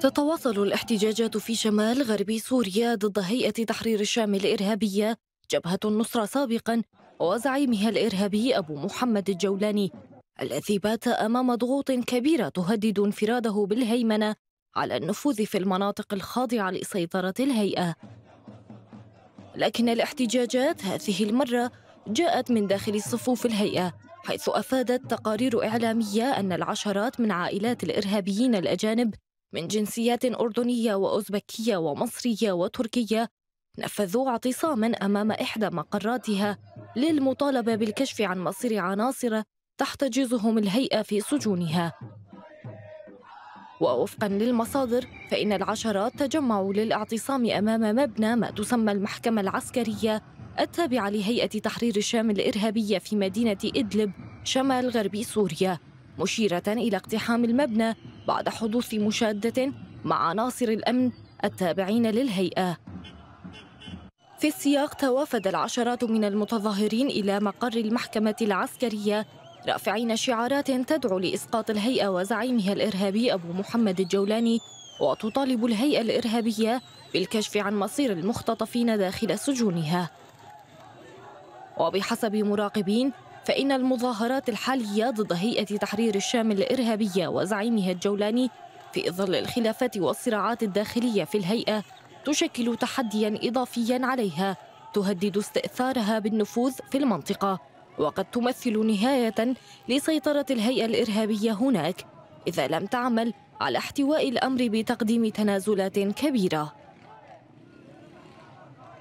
تتواصل الاحتجاجات في شمال غرب سوريا ضد هيئة تحرير الشام الإرهابية جبهة النصرة سابقا وزعيمها الإرهابي أبو محمد الجولاني الذي بات أمام ضغوط كبيرة تهدد انفراده بالهيمنة على النفوذ في المناطق الخاضعة لسيطرة الهيئة لكن الاحتجاجات هذه المرة جاءت من داخل صفوف الهيئة حيث أفادت تقارير إعلامية أن العشرات من عائلات الإرهابيين الأجانب من جنسيات أردنية وأوزبكية ومصرية وتركية نفذوا اعتصاما أمام إحدى مقراتها للمطالبة بالكشف عن مصير عناصر تحتجزهم الهيئة في سجونها ووفقا للمصادر فإن العشرات تجمعوا للاعتصام أمام مبنى ما تسمى المحكمة العسكرية التابعة لهيئة تحرير الشام الإرهابية في مدينة إدلب شمال غرب سوريا مشيرة إلى اقتحام المبنى بعد حدوث مشادة مع عناصر الأمن التابعين للهيئة في السياق توافد العشرات من المتظاهرين إلى مقر المحكمة العسكرية رافعين شعارات تدعو لإسقاط الهيئة وزعيمها الإرهابي أبو محمد الجولاني وتطالب الهيئة الإرهابية بالكشف عن مصير المختطفين داخل سجونها وبحسب مراقبين فإن المظاهرات الحالية ضد هيئة تحرير الشام الإرهابية وزعيمها الجولاني في ظل الخلافات والصراعات الداخلية في الهيئة تشكل تحديا إضافيا عليها تهدد استئثارها بالنفوذ في المنطقة وقد تمثل نهاية لسيطرة الهيئة الإرهابية هناك إذا لم تعمل على احتواء الأمر بتقديم تنازلات كبيرة